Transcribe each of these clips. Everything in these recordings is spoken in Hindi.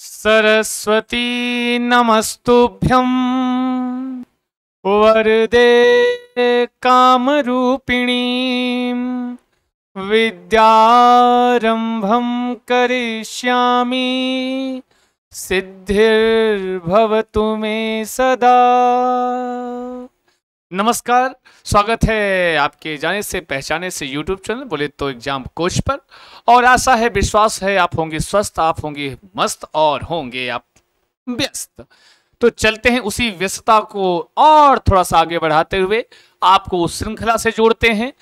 सरस्वती नमस्तुभ्यं वरदे कामरूपिणी विद्यारंभं करिष्यामि सिद्धिर्भवतु मे सदा नमस्कार स्वागत है आपके जाने से पहचाने से यूट्यूब चैनल बोले तो एग्जाम कोच पर और आशा है विश्वास है आप होंगे स्वस्थ आप होंगे मस्त और होंगे आप व्यस्त तो चलते हैं उसी व्यस्तता को और थोड़ा सा आगे बढ़ाते हुए आपको उस श्रृंखला से जोड़ते हैं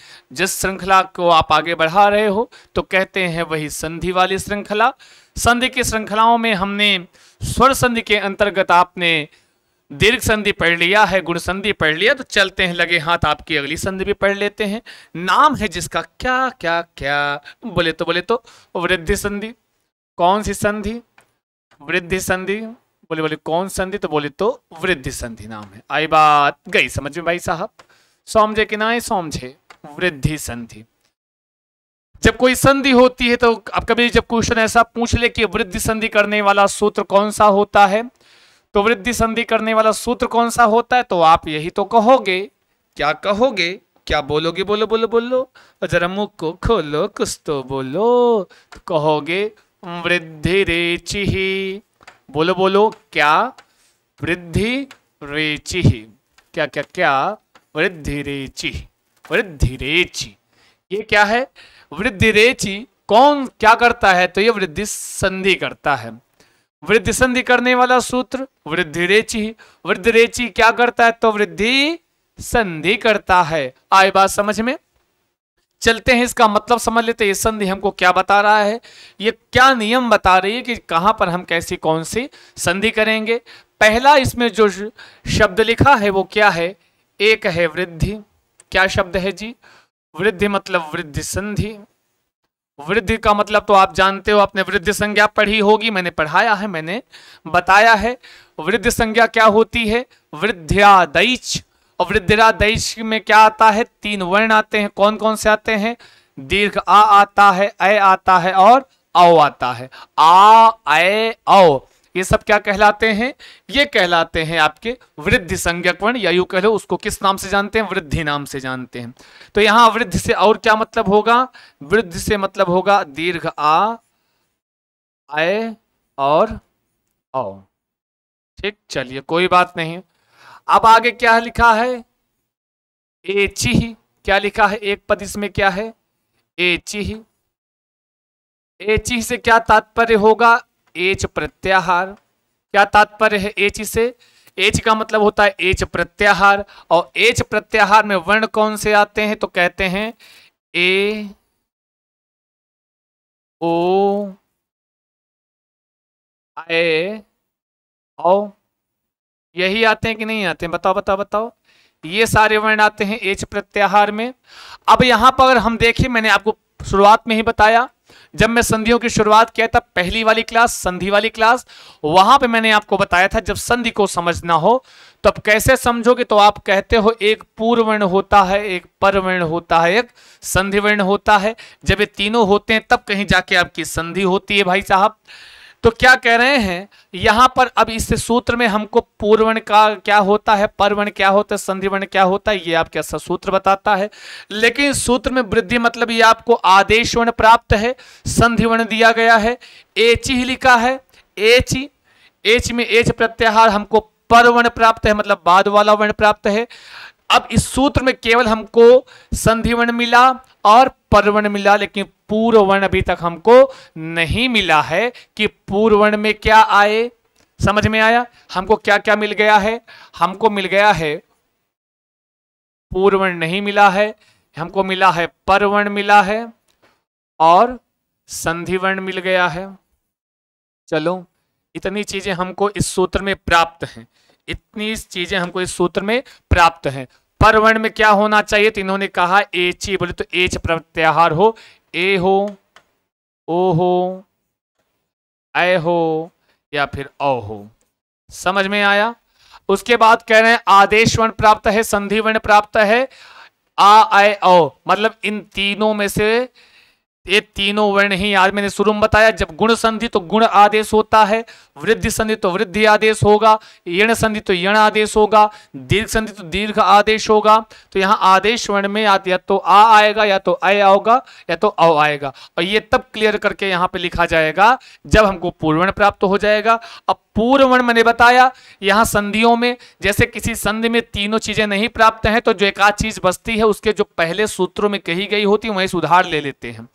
जिस श्रृंखला को आप आगे बढ़ा रहे हो तो कहते हैं वही संधि वाली श्रृंखला संधि की श्रृंखलाओं में हमने स्वर संधि के अंतर्गत आपने दीर्घ संधि पढ़ लिया है गुण संधि पढ़ लिया तो चलते हैं लगे हाथ आपकी अगली संधि भी पढ़ लेते हैं नाम है जिसका क्या क्या क्या बोले तो बोले तो वृद्धि संधि कौन सी संधि वृद्धि संधि बोले बोले कौन संधि तो बोले तो वृद्धि संधि नाम है आई बात गई समझ में भाई साहब सोमझे कि ना सोमझे वृद्धि संधि जब कोई संधि होती है तो आप कभी जब क्वेश्चन ऐसा पूछ ले कि वृद्धि संधि करने वाला सूत्र कौन सा होता है तो वृद्धि संधि करने वाला सूत्र कौन सा होता है तो आप यही तो कहोगे क्या कहोगे क्या बोलोगे बोलो बोलो बोलो जरा मुख को खोलो कुछ तो बोलो तो कहोगे वृद्धि रेचि बोलो बोलो क्या वृद्धि रेचि क्या क्या क्या वृद्धि रेचि वृद्धि रेचि ये क्या है वृद्धि रेचि कौन क्या करता है तो ये वृद्धि संधि करता है वृद्धि संधि करने वाला सूत्र वृद्धि रेचि वृद्धि रेचि क्या करता है तो वृद्धि संधि करता है आए बात समझ में चलते हैं इसका मतलब समझ लेते हैं संधि हमको क्या बता रहा है ये क्या नियम बता रही है कि कहां पर हम कैसी कौन सी संधि करेंगे पहला इसमें जो शब्द लिखा है वो क्या है एक है वृद्धि क्या शब्द है जी वृद्धि मतलब वृद्धि संधि वृद्धि का मतलब तो आप जानते हो आपने वृद्धि संज्ञा पढ़ी होगी मैंने पढ़ाया है मैंने बताया है वृद्धि संज्ञा क्या होती है वृद्ध्यादैच और वृद्धिरादैच में क्या आता है तीन वर्ण आते हैं कौन कौन से आते हैं दीर्घ आ आता है अ आता है और औ आता है आ अ औ ये सब क्या कहलाते हैं ये कहलाते हैं आपके वृद्धि संज्ञक वर्ण या यू कह लो उसको किस नाम से जानते हैं वृद्धि नाम से जानते हैं तो यहां वृद्ध से और क्या मतलब होगा वृद्ध से मतलब होगा दीर्घ आ आए और औ ठीक चलिए कोई बात नहीं अब आगे क्या लिखा है ए चिह क्या लिखा है एक पद इसमें क्या है ए चिह ए चिह से क्या तात्पर्य होगा एच प्रत्याहार क्या तात्पर्य है एच से एच का मतलब होता है एच प्रत्याहार और एच प्रत्याहार में वर्ण कौन से आते हैं तो कहते हैं ए ओ ए औ यही आते हैं कि नहीं आते हैं बताओ बताओ बताओ ये सारे वर्ण आते हैं एच प्रत्याहार में अब यहां पर हम देखें मैंने आपको शुरुआत में ही बताया जब मैं संधियों की शुरुआत किया था पहली वाली क्लास संधि वाली क्लास वहां पे मैंने आपको बताया था जब संधि को समझना हो तो अब कैसे समझोगे तो आप कहते हो एक पूर्व वर्ण होता है एक पर वर्ण होता है एक संधि वर्ण होता है जब ये तीनों होते हैं तब कहीं जाके आपकी संधि होती है भाई साहब तो क्या कह रहे हैं यहां पर अब इस सूत्र में हमको पूर्वण का क्या होता है परवण क्या होता है संधिवर्ण क्या होता है ये आपके ऐसा सूत्र बताता है लेकिन सूत्र में वृद्धि मतलब ये आपको आदेश वर्ण प्राप्त है संधिवर्ण दिया गया है एच ही लिखा है एच एच में एच प्रत्याहार हमको परवण प्राप्त है मतलब बाद वाला वर्ण प्राप्त है अब इस सूत्र में केवल हमको संधिवर्ण मिला और परवर्ण मिला लेकिन पूर्ववर्ण अभी तक हमको नहीं मिला है कि पूर्ववर्ण में क्या आए समझ में आया हमको क्या क्या मिल गया है हमको मिल गया है पूर्ववर्ण नहीं मिला है हमको मिला है परवर्ण मिला है और संधिवर्ण मिल गया है चलो इतनी चीजें हमको इस सूत्र में प्राप्त हैं इतनी चीजें हमको इस सूत्र में प्राप्त हैं पर वर्ण में क्या होना चाहिए तो इन्होंने कहा एच ही बोले तो एच प्रत्याहार हो ए हो ओ हो ए हो या फिर ओ हो समझ में आया उसके बाद कह रहे हैं आदेश वर्ण प्राप्त है संधि वर्ण प्राप्त है आ आय मतलब इन तीनों में से ये तीनों वर्ण ही आज मैंने शुरू में बताया जब गुण संधि तो गुण आदेश होता है वृद्धि संधि तो वृद्धि आदेश होगा यण संधि तो यण आदेश होगा दीर्घ संधि तो दीर्घ आदेश होगा तो यहाँ आदेश वर्ण में या, या तो आ आएगा या तो अ आओगा या तो औ आएगा और ये तब क्लियर करके यहाँ पे लिखा जाएगा जब हमको पूर्वण प्राप्त हो जाएगा अब पूर्व वर्ण मैंने बताया यहां संधियों में जैसे किसी संधि में तीनों चीजें नहीं प्राप्त हैं तो जो एक चीज बचती है उसके जो पहले सूत्रों में कही गई होती है वही सुधार ले लेते हैं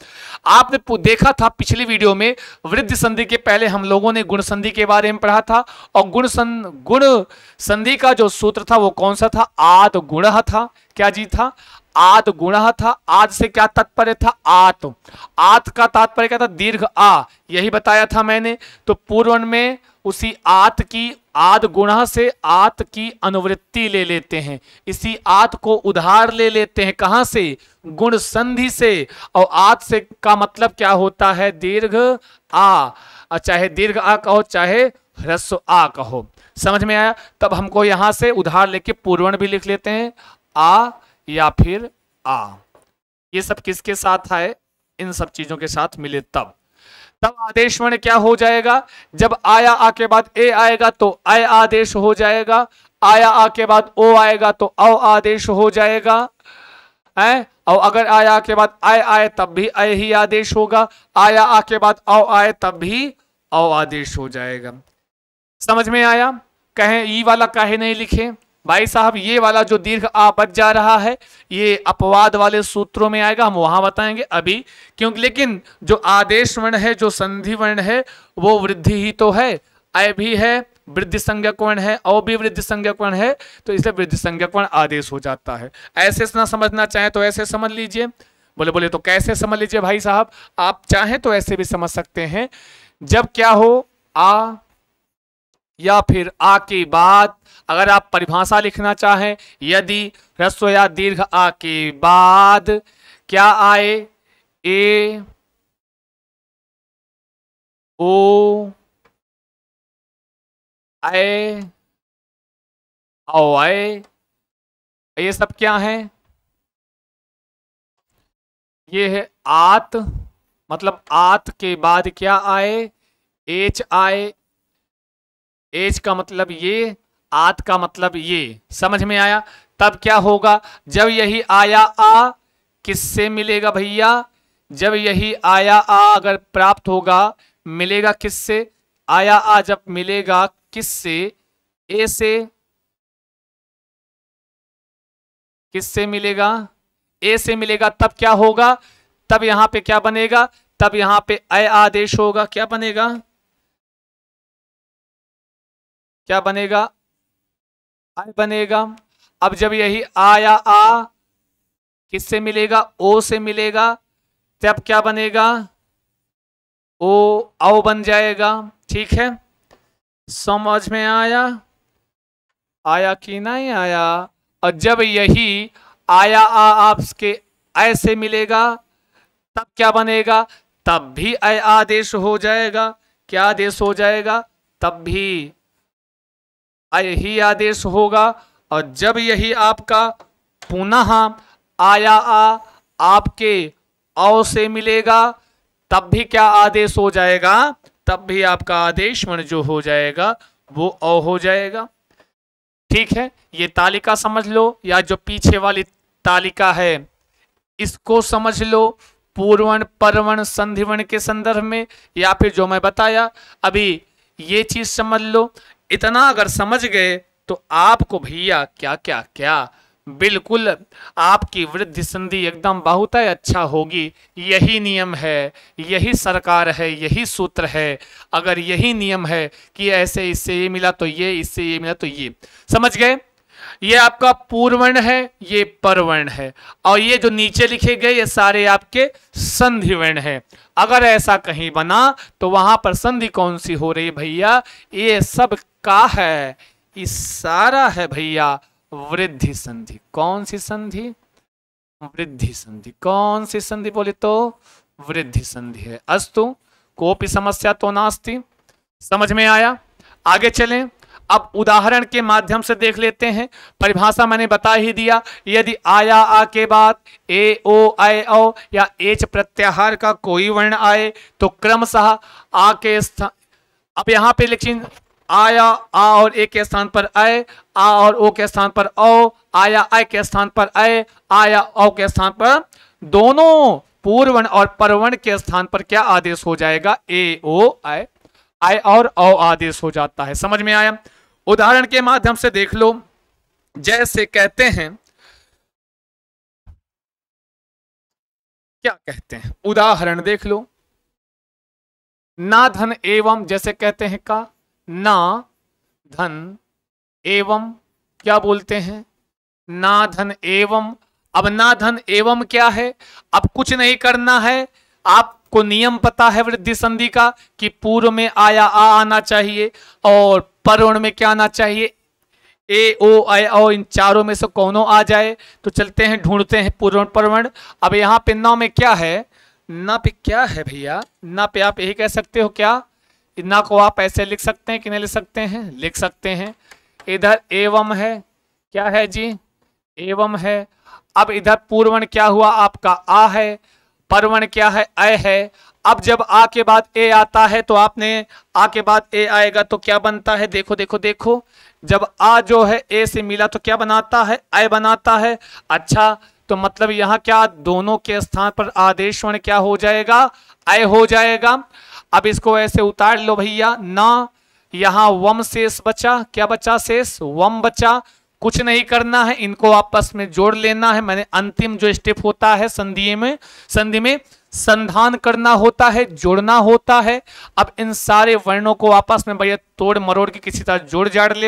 आपने देखा था पिछली वीडियो में वृद्ध संधि के पहले हम लोगों ने गुण संधि के बारे में पढ़ा था और गुण सं, गुण संधि का जो सूत्र था वो कौन सा था आद गुण था क्या जी था आत गुण था आद से क्या तात्पर्य था आत आत का तात्पर्य क्या था दीर्घ आ यही बताया था मैंने तो पूर्वन में उसी आत की आद गुण से आत की अनुवृत्ति ले लेते हैं इसी आत को उधार ले लेते हैं कहां से गुण संधि से और आत से का मतलब क्या होता है दीर्घ आ चाहे दीर्घ आ कहो चाहे ह्रस्व आ कहो समझ में आया तब हमको यहाँ से उधार लेके पूर्वण भी लिख लेते हैं आ या फिर आ ये सब किसके साथ आए इन सब चीजों के साथ मिले तब तब आदेश वर्ण क्या हो जाएगा जब आया आ के बाद ए आएगा तो आय आदेश हो जाएगा आया आ के बाद ओ आएगा तो औ आदेश हो जाएगा है और अगर आया के बाद आय आए तब भी आय ही आदेश होगा आया आ के बाद औ आए तब भी औ आदेश हो जाएगा समझ में आया कहें ई वाला काहे नहीं लिखे भाई साहब ये वाला जो दीर्घ आ बच जा रहा है ये अपवाद वाले सूत्रों में आएगा हम वहां बताएंगे अभी क्योंकि लेकिन जो आदेश वर्ण है जो संधि वर्ण है वो वृद्धि ही तो है अय भी है वृद्धि संज्ञक वर्ण है और भी वृद्धि संज्ञक वर्ण है तो इसलिए वृद्धि संज्ञक वर्ण आदेश हो जाता है ऐसे ना समझना चाहे तो ऐसे समझ लीजिए बोले बोले तो कैसे समझ लीजिए भाई साहब आप चाहें तो ऐसे भी समझ सकते हैं जब क्या हो आ या फिर आ के बाद अगर आप परिभाषा लिखना चाहें यदि रस्व या दीर्घ आ के बाद क्या आए ए ओ आए आओ आए ये सब क्या है ये है आत मतलब आत के बाद क्या आए एच आए एज का मतलब ये आत का मतलब ये समझ में आया तब क्या होगा जब यही आया आ किससे मिलेगा भैया जब यही आया आ अगर प्राप्त होगा मिलेगा किससे आया आ जब मिलेगा किससे ए से किससे मिलेगा ए से मिलेगा तब क्या होगा तब यहाँ पे क्या बनेगा तब यहाँ पे अ आदेश होगा क्या बनेगा क्या बनेगा आई बनेगा अब जब यही आ या आ किससे मिलेगा ओ से मिलेगा तब क्या बनेगा ओ आओ बन जाएगा ठीक है समझ में आया आया कि नहीं आया और जब यही आया आ आपके ऐसे मिलेगा तब क्या बनेगा तब भी आदेश हो जाएगा क्या आदेश हो जाएगा तब भी यही आदेश होगा और जब यही आपका पुनः आया आ आपके औ से मिलेगा तब भी क्या आदेश हो जाएगा तब भी आपका आदेश मन जो हो जाएगा वो अ हो जाएगा ठीक है ये तालिका समझ लो या जो पीछे वाली तालिका है इसको समझ लो पूर्वण परवण संधिवण के संदर्भ में या फिर जो मैं बताया अभी ये चीज समझ लो इतना अगर समझ गए तो आपको भैया क्या क्या क्या बिल्कुल आपकी वृद्धि संधि एकदम बहुत ही अच्छा होगी यही नियम है यही सरकार है यही सूत्र है अगर यही नियम है कि ऐसे इससे ये मिला तो ये इससे ये मिला तो ये समझ गए ये आपका पूर्वण है ये परवर्ण है और ये जो नीचे लिखे गए ये सारे आपके संधि वर्ण है अगर ऐसा कहीं बना तो वहां पर संधि कौन सी हो रही भैया ये सब का है ये सारा है भैया वृद्धि संधि कौन सी संधि वृद्धि संधि कौन सी संधि बोले तो वृद्धि संधि है अस्तु कोपी समस्या तो नास्ती समझ में आया आगे चलें अब उदाहरण के माध्यम से देख लेते हैं परिभाषा मैंने बता ही दिया यदि आया आ के बाद ए ओ आय ओ या एच प्रत्याहार का कोई वर्ण आए तो क्रमशः आ के स्थान अब यहाँ पे लेकिन आया आ और ए के स्थान पर आए आ और ओ के स्थान पर ओ आया आ के स्थान पर आए आया ओ के स्थान पर दोनों पूर्वण और परवण के स्थान पर क्या आदेश हो जाएगा ए ओ आए आय और ओ आदेश हो जाता है समझ में आया उदाहरण के माध्यम से देख लो जैसे कहते हैं क्या कहते हैं उदाहरण देख लो ना धन एवं जैसे कहते हैं का ना धन एवं क्या बोलते हैं ना धन एवं अब ना धन एवं क्या है अब कुछ नहीं करना है आप आपको नियम पता है वृद्धि संधि का कि पूर्व में आया आ आना चाहिए और परुण में क्या आना चाहिए ए ओ आई ओ इन चारों में से कौनों आ जाए तो चलते हैं ढूंढते हैं पूर्वण परवण अब यहाँ पे नौ में क्या है ना पे क्या है भैया ना पे आप यही कह सकते हो क्या ना को आप ऐसे लिख सकते हैं कि नहीं लिख सकते हैं लिख सकते हैं इधर एवं है क्या है जी एवं है अब इधर पूर्वण क्या हुआ आपका आ है परवण क्या है अ है अब जब आ के बाद ए आता है तो आपने आ के बाद ए आएगा तो क्या बनता है देखो देखो देखो जब आ जो है ए से मिला तो क्या बनाता है अ बनाता है अच्छा तो मतलब यहाँ क्या दोनों के स्थान पर आदेश वर्ण क्या हो जाएगा अय हो जाएगा अब इसको ऐसे उतार लो भैया ना यहाँ वम शेष बचा क्या बचा शेष वम बचा कुछ नहीं करना है इनको आपस में जोड़ लेना है मैंने अंतिम जो स्टेप होता है संधि में संधि में संधान करना होता है जोड़ना होता है अब इन सारे वर्णों को आपस में भैया तोड़ मरोड़ के किसी तरह जोड़ जाड़ ले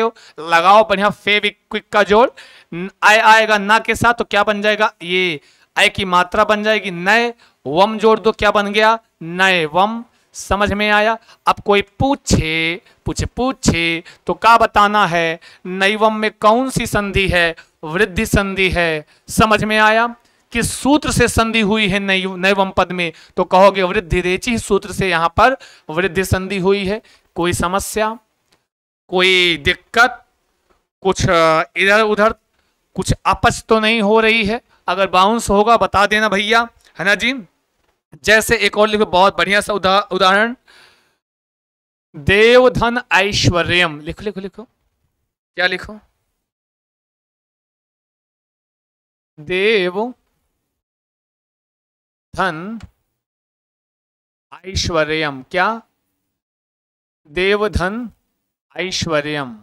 लगाओ बढ़िया फे क्विक का जोड़ आय आएगा ना के साथ तो क्या बन जाएगा ये आय की मात्रा बन जाएगी नए वम जोड़ दो क्या बन गया नए वम समझ में आया अब कोई पूछे पूछे पूछे तो क्या बताना है नैवम में कौन सी संधि है वृद्धि संधि है समझ में आया किस सूत्र से संधि हुई है नैवम पद में तो कहोगे वृद्धि रेचि सूत्र से यहां पर वृद्धि संधि हुई है कोई समस्या कोई दिक्कत कुछ इधर उधर कुछ अपच तो नहीं हो रही है अगर बाउंस होगा बता देना भैया है ना जी जैसे एक और लिखो बहुत बढ़िया सा उदाहरण देवधन ऐश्वर्यम लिखो लिखो लिखो क्या लिखो देव धन ऐश्वर्यम क्या देवधन ऐश्वर्यम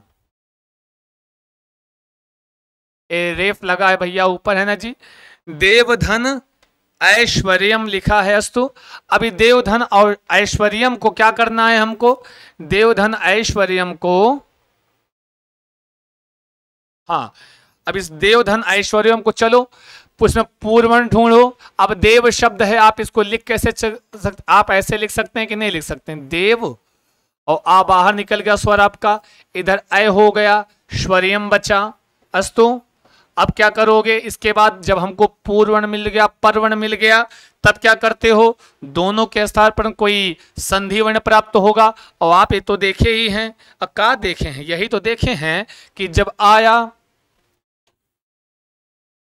ए रेफ लगा है भैया ऊपर है ना जी देवधन ऐश्वर्यम लिखा है अस्तु अभी देवधन और ऐश्वर्यम को क्या करना है हमको देवधन ऐश्वर्यम को हाँ अब इस देवधन ऐश्वर्यम को चलो उसमें पूर्वन ढूंढो अब देव शब्द है आप इसको लिख कैसे सकते आप ऐसे लिख सकते हैं कि नहीं लिख सकते हैं देव और आ बाहर निकल गया स्वर आपका इधर अय हो गया स्वरियम बचा अस्तु अब क्या करोगे इसके बाद जब हमको पूर्वण मिल गया परवण मिल गया तब क्या करते हो दोनों के स्थान पर कोई संधि वर्ण प्राप्त होगा और आप ये तो देखे ही हैं का देखे हैं यही तो देखे हैं कि जब आया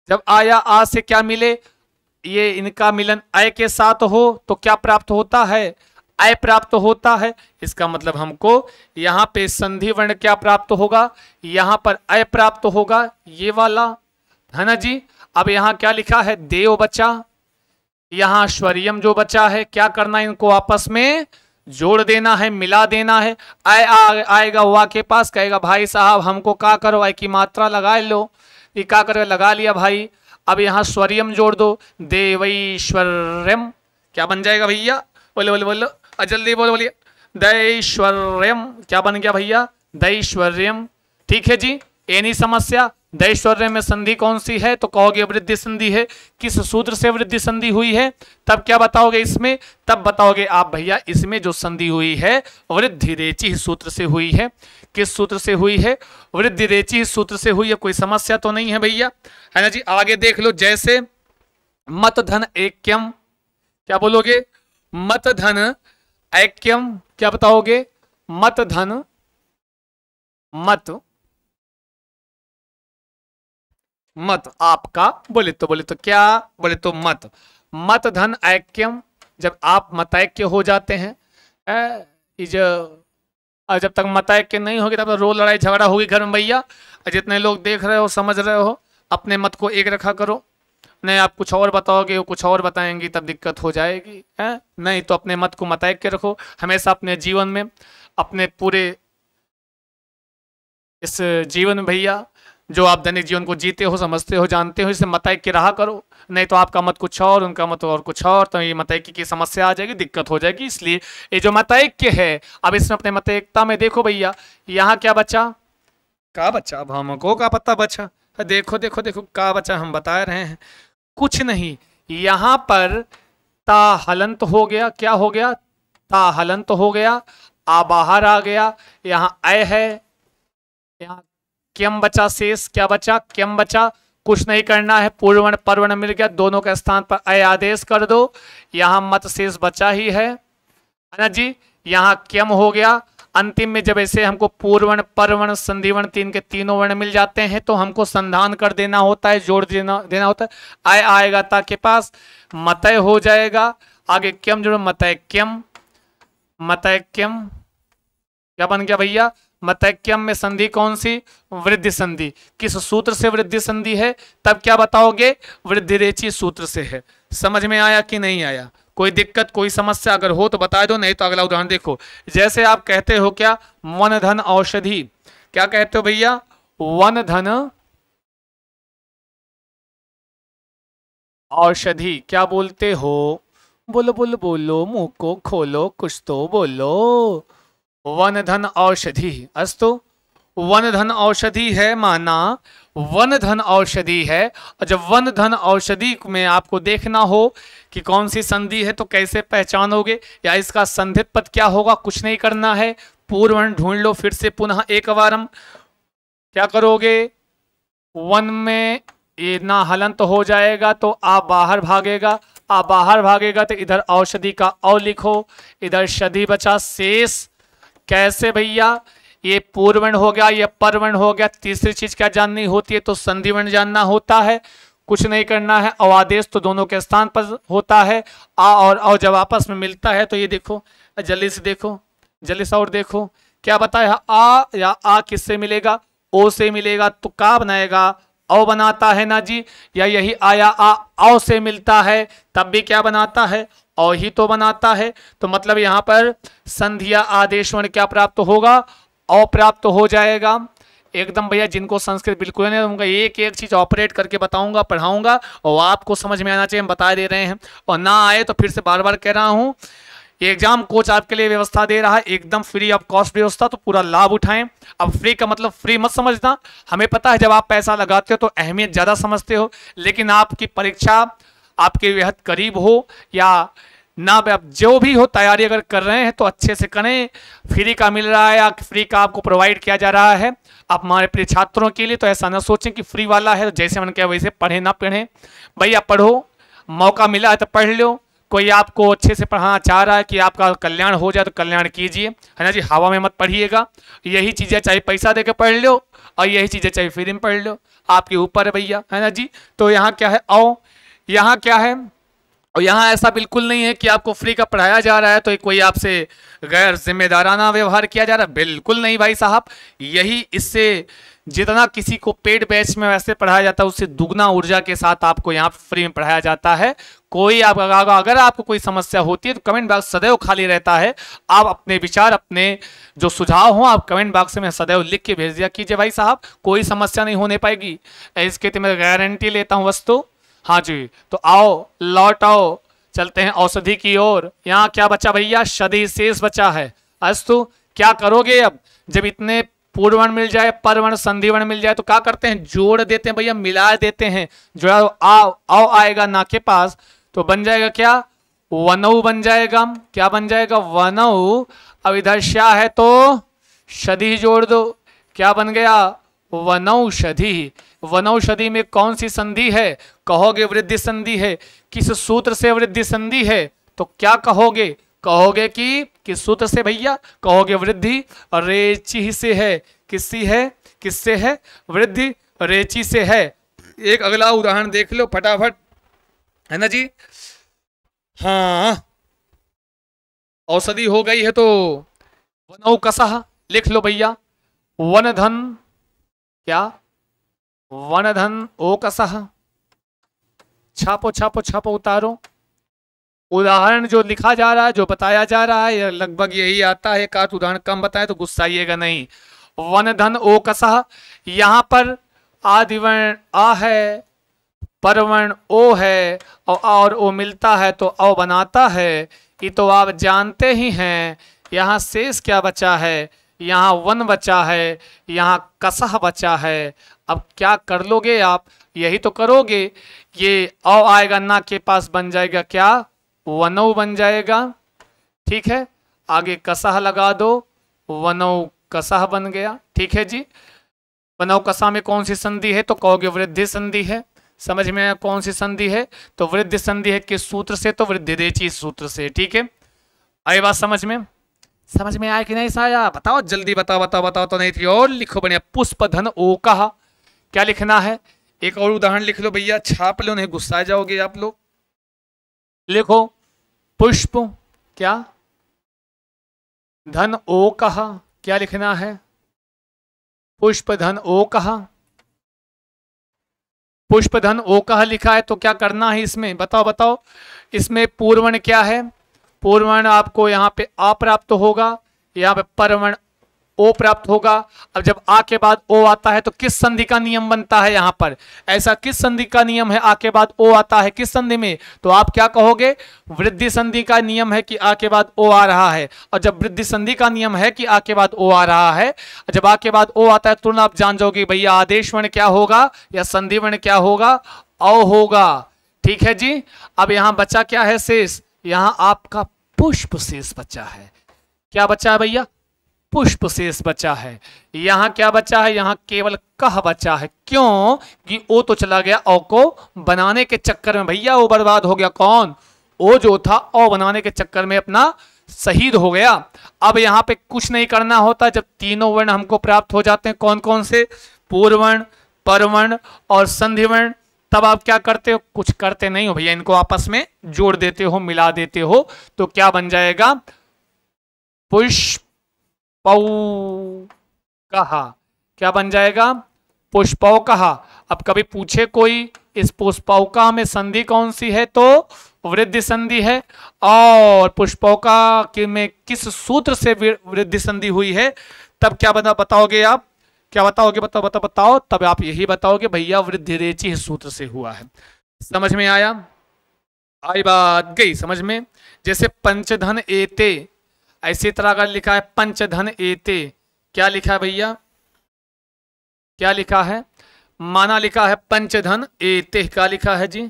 जब आया आ से क्या मिले ये इनका मिलन अय के साथ हो तो क्या प्राप्त होता है आय प्राप्त होता है इसका मतलब हमको यहाँ पे संधि वर्ण क्या प्राप्त होगा यहाँ पर अय प्राप्त होगा ये वाला है ना जी अब यहाँ क्या लिखा है देव बचा यहाँ स्वरियम जो बचा है क्या करना है इनको आपस में जोड़ देना है मिला देना है आए आ, आएगा हुआ के पास कहेगा भाई साहब हमको का करो आय की मात्रा लगा लो ये का करो लगा लिया भाई अब यहाँ स्वरियम जोड़ दो देवईश्वर्यम क्या बन जाएगा भैया बोलो बोलो बोलो जल्दी बोल बोलिए दैश्वर्यम क्या बन गया भैया दैश्वर्यम ठीक है जी एनी समस्या दैश्वर्य में संधि कौन सी है तो कहोगे वृद्धि संधि है किस सूत्र से वृद्धि संधि हुई है तब क्या बताओगे इसमें तब बताओगे आप भैया इसमें जो संधि हुई है वृद्धि रेचि सूत्र से हुई है किस सूत्र से हुई है वृद्धि रेचि सूत्र से हुई है कोई समस्या तो नहीं है भैया है ना जी आगे देख लो जैसे मत धन एक क्या बोलोगे मत धन ऐक्यम क्या बताओगे मत धन मत मत आपका बोले तो बोले तो क्या बोले तो मत मत धन ऐक्यम जब आप मतैक्य हो जाते हैं और जब तक मतैक्य नहीं होगी तब तक रो लड़ाई झगड़ा होगी घर में भैया जितने लोग देख रहे हो समझ रहे हो अपने मत को एक रखा करो नहीं आप कुछ और बताओगे वो कुछ और बताएंगी तब दिक्कत हो जाएगी है नहीं तो अपने मत को मतैक के रखो हमेशा अपने जीवन में अपने पूरे इस जीवन में भैया जो आप दैनिक जीवन को जीते हो समझते हो जानते हो इसे मतैक के रहा करो नहीं तो आपका मत कुछ और उनका मत और कुछ और तो ये मतैकी की समस्या आ जाएगी दिक्कत हो जाएगी इसलिए ये जो मतैक्य है अब इसमें अपने मतैकता में देखो भैया यहाँ क्या बचा का बचा अब हमको का पता बचा देखो देखो देखो का बचा हम बता रहे हैं कुछ नहीं यहां पर हलंत हो गया क्या हो गया हलंत हो गया आ बाहर आ गया यहाँ अय है यहाँ क्यम बचा शेष क्या बचा क्यम बचा कुछ नहीं करना है पूर्वण पर्वण मिल गया दोनों के स्थान पर अय आदेश कर दो यहाँ मत शेष बचा ही है ना जी यहाँ क्यम हो गया अंतिम में जब ऐसे हमको पूर्वण परवण संधिवण तीन के तीनों वर्ण मिल जाते हैं तो हमको संधान कर देना होता है जोड़ देना देना होता है आय आएगा ता के पास मतय हो जाएगा आगे क्यम जोड़ो मतय क्यम मतय क्यम क्या बन गया भैया मतक्यम में संधि कौन सी वृद्धि संधि किस सूत्र से वृद्धि संधि है तब क्या बताओगे वृद्धि रेची सूत्र से है समझ में आया कि नहीं आया कोई दिक्कत कोई समस्या अगर हो तो बता दो नहीं तो अगला उदाहरण देखो जैसे आप कहते हो क्या वन धन औषधि क्या कहते हो भैया वन धन औषधि क्या बोलते हो बोलो बोलो बोलो मुंह को खोलो कुछ तो बोलो वन धन औषधि अस्तु वन धन औषधि है माना वन धन औषधि है और जब वन धन औषधि में आपको देखना हो कि कौन सी संधि है तो कैसे पहचानोगे या इसका संधित पद क्या होगा कुछ नहीं करना है पूर्वण ढूंढ लो फिर से पुनः एक हम क्या करोगे वन में ये ना हलन तो हो जाएगा तो आप बाहर भागेगा आप बाहर भागेगा तो इधर औषधि का औ लिखो इधर शधि बचा शेष कैसे भैया ये पूर्वण हो गया ये परवण हो गया तीसरी चीज क्या जाननी होती है तो संधिवर्ण जानना होता है कुछ नहीं करना है अवादेश तो दोनों के स्थान पर होता है आ और अ जब आपस में मिलता है तो ये देखो जल्दी से देखो जल्दी से और देखो क्या बताया आ या आ किससे मिलेगा ओ से मिलेगा तो का बनाएगा औ बनाता है ना जी या यही आया आ औ से मिलता है तब भी क्या बनाता है औ ही तो बनाता है तो मतलब यहाँ पर संधिया आदेश वर्ण क्या प्राप्त होगा अप्राप्त हो जाएगा एकदम भैया जिनको संस्कृत बिल्कुल नहीं उनका एक एक चीज़ ऑपरेट करके बताऊंगा पढ़ाऊंगा और आपको समझ में आना चाहिए हम बता दे रहे हैं और ना आए तो फिर से बार बार कह रहा हूँ एग्जाम कोच आपके लिए व्यवस्था दे रहा है एकदम फ्री ऑफ कॉस्ट व्यवस्था तो पूरा लाभ उठाएं अब फ्री का मतलब फ्री मत समझना हमें पता है जब आप पैसा लगाते हो तो अहमियत ज़्यादा समझते हो लेकिन आपकी परीक्षा आपके बेहद करीब हो या ना आप जो भी हो तैयारी अगर कर रहे हैं तो अच्छे से करें फ्री का मिल रहा है या फ्री का आपको प्रोवाइड किया जा रहा है आप हमारे अपने छात्रों के लिए तो ऐसा ना सोचें कि फ्री वाला है तो जैसे मन क्या वैसे पढ़ें ना पढ़ें भैया पढ़ो मौका मिला है तो पढ़ लो कोई आपको अच्छे से पढ़ाना चाह रहा है कि आपका कल्याण हो जाए तो कल्याण कीजिए है ना जी हवा में मत पढ़िएगा यही चीज़ें चाहे पैसा दे के पढ़ लो और यही चीज़ें चाहे फ्री में पढ़ लो आपके ऊपर है भैया है ना जी तो यहाँ क्या है आओ यहाँ क्या है और यहाँ ऐसा बिल्कुल नहीं है कि आपको फ्री का पढ़ाया जा रहा है तो कोई आपसे गैर जिम्मेदाराना व्यवहार किया जा रहा है बिल्कुल नहीं भाई साहब यही इससे जितना किसी को पेड बैच में वैसे पढ़ाया जाता है उससे दुगना ऊर्जा के साथ आपको यहाँ फ्री में पढ़ाया जाता है कोई आप अगर आपको कोई समस्या होती है तो कमेंट बॉक्स सदैव खाली रहता है आप अपने विचार अपने जो सुझाव हो आप कमेंट बॉक्स में सदैव लिख के भेज दिया कीजिए भाई साहब कोई समस्या नहीं होने पाएगी इसके तो मैं गारंटी लेता हूँ वस्तु हाँ जी तो आओ लौट आओ चलते हैं औषधि की ओर यहाँ क्या बचा भैया शदी शेष बचा है अस्तु क्या करोगे अब जब इतने पूर्वण मिल जाए परवण संधिवण मिल जाए तो क्या करते हैं जोड़ देते हैं भैया मिला देते हैं जो आओ आओ आएगा ना के पास तो बन जाएगा क्या वनऊ बन जाएगा क्या बन जाएगा वनऊ अब इधर श्या है तो शदी जोड़ दो क्या बन गया वनौषधि वनौषधि में कौन सी संधि है कहोगे वृद्धि संधि है किस सूत्र से वृद्धि संधि है तो क्या कहोगे कहोगे कि किस सूत्र से भैया कहोगे वृद्धि रेचि से है किससी है किससे है वृद्धि रेचि से है एक अगला उदाहरण देख लो फटाफट है ना जी हाँ औषधि हो गई है तो वनौ कसा लिख लो भैया वन धन क्या वनधन ओकसह छापो छापो छापो उतारो उदाहरण जो लिखा जा रहा है जो बताया जा रहा है लगभग यही आता है का उदाहरण कम बताए तो गुस्साइएगा नहीं वन धन ओकसह यहाँ पर आदिवर्ण आ है परवर्ण ओ है और और ओ मिलता है तो अ बनाता है ये तो आप जानते ही हैं यहाँ शेष क्या बचा है यहाँ वन बचा है यहाँ कसह बचा है अब क्या कर लोगे आप यही तो करोगे ये औ आएगा ना के पास बन जाएगा क्या वनऊ बन जाएगा ठीक है आगे कसह लगा दो वनऊ कसह बन गया ठीक है जी वनऊ कसा में कौन सी संधि है तो कहोगे वृद्धि संधि है समझ में कौन सी संधि है तो वृद्धि संधि है किस सूत्र से तो वृद्धि देची सूत्र से ठीक है आई बात समझ में समझ में आया कि नहीं साया बताओ जल्दी बताओ बताओ बताओ तो नहीं थी और लिखो बढ़िया पुष्प धन ओ कहा क्या लिखना है एक और उदाहरण लिख लो भैया छाप लो नहीं गुस्सा जाओगे आप लोग लिखो पुष्प क्या धन ओ कहा क्या लिखना है पुष्प धन ओ कहा पुष्प धन ओ कहा लिखा है तो क्या करना है इसमें बताओ बताओ इसमें पूर्वण क्या है पूर्वण आपको यहाँ पे आ प्राप्त होगा यहाँ पे परवर्ण ओ प्राप्त होगा अब जब आ के बाद ओ आता है तो किस संधि का नियम बनता है यहाँ पर ऐसा किस संधि का नियम है आ के बाद ओ आता है किस संधि में तो आप क्या कहोगे वृद्धि संधि का नियम है कि आ के बाद ओ आ रहा है और जब वृद्धि संधि का नियम है कि आ के बाद ओ आ रहा है जब आ के बाद ओ आता है तुरंत आप जान जाओगे भैया आदेश वर्ण क्या होगा या संधि वर्ण क्या होगा औ होगा ठीक है जी अब यहाँ बचा क्या है शेष यहां आपका पुष्प शेष बचा है क्या बचा है भैया पुष्प शेष बचा है यहां क्या बचा है यहां केवल कह बचा है क्यों कि ओ तो चला गया औ को बनाने के चक्कर में भैया वो बर्बाद हो गया कौन ओ जो था औ बनाने के चक्कर में अपना शहीद हो गया अब यहां पे कुछ नहीं करना होता जब तीनों वर्ण हमको प्राप्त हो जाते हैं कौन कौन से पूर्ववर्ण परवर्ण और संधिवर्ण तब आप क्या करते हो कुछ करते नहीं हो भैया इनको आपस में जोड़ देते हो मिला देते हो तो क्या बन जाएगा पुष्प कहा क्या बन जाएगा पुष्पाव कहा अब कभी पूछे कोई इस पुष्पौका में संधि कौन सी है तो वृद्धि संधि है और पुष्पावका में किस सूत्र से वृद्धि संधि हुई है तब क्या बता बताओगे आप क्या बताओगे बताओ बताओ बताओ तब आप यही बताओगे भैया वृद्धि रेचि सूत्र से हुआ है समझ में आया आई बात गई समझ में जैसे पंचधन एते ऐसी तरह का लिखा है पंचधन एते क्या लिखा है भैया क्या लिखा है माना लिखा है पंचधन एते क्या लिखा है जी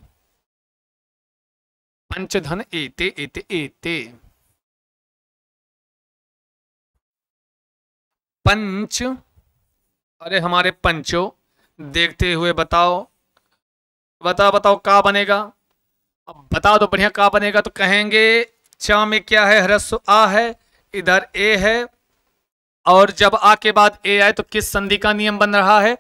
पंचधन एते एते एते पंच अरे हमारे पंचो देखते हुए बताओ बताओ बताओ का बनेगा अब बताओ तो बढ़िया का बनेगा तो कहेंगे चा में क्या है ह्रस्व आ है इधर ए है और जब आ के बाद ए आए तो किस संधि का नियम बन रहा है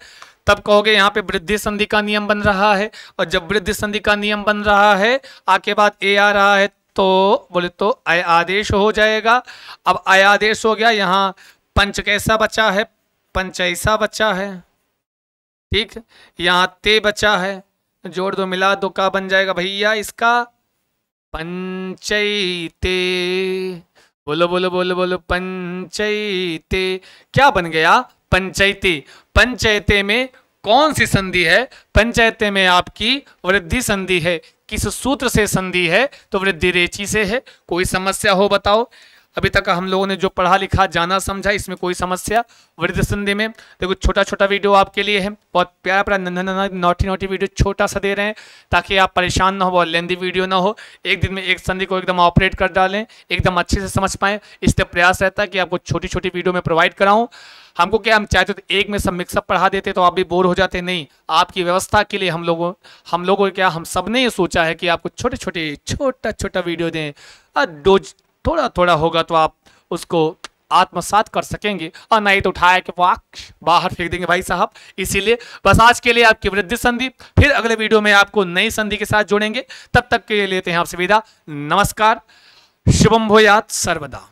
तब कहोगे यहाँ पे वृद्धि संधि का नियम बन रहा है और जब वृद्धि संधि का नियम बन रहा है आ के बाद ए आ रहा है तो बोले तो आय आदेश हो जाएगा अब आय आदेश हो गया यहाँ पंच कैसा बचा है पंचैसा बच्चा है ठीक यहाँ ते बच्चा है जोड़ दो मिला दो का बन जाएगा भैया इसका पंचैते बोलो बोलो बोलो बोलो पंचैते क्या बन गया पंचायती पंचायते में कौन सी संधि है पंचायते में आपकी वृद्धि संधि है किस सूत्र से संधि है तो वृद्धि रेची से है कोई समस्या हो बताओ अभी तक हम लोगों ने जो पढ़ा लिखा जाना समझा इसमें कोई समस्या वृद्ध संधि में देखो छोटा छोटा वीडियो आपके लिए है बहुत प्यारा प्यारा नोटी नोटी वीडियो छोटा सा दे रहे हैं ताकि आप परेशान ना हो बहुत लेंदी वीडियो ना हो एक दिन में एक संधि को एकदम ऑपरेट कर डालें एकदम अच्छे से समझ पाएँ इसलिए प्रयास रहता है कि आपको छोटी छोटी वीडियो में प्रोवाइड कराऊँ हमको क्या हम चाहते तो एक में सब मिक्सअप पढ़ा देते तो आप भी बोर हो जाते नहीं आपकी व्यवस्था के लिए हम लोगों हम लोगों क्या हम सब ने ये सोचा है कि आपको छोटे छोटे छोटा छोटा वीडियो दें डोज थोड़ा थोड़ा होगा तो आप उसको आत्मसात कर सकेंगे और नहीं तो उठाया कि वाक्ष बाहर फेंक देंगे भाई साहब इसीलिए बस आज के लिए आपकी वृद्धि संधि फिर अगले वीडियो में आपको नई संधि के साथ जोड़ेंगे तब तक के लिए लेते हैं आपसे विदा नमस्कार शुभम भोयात सर्वदा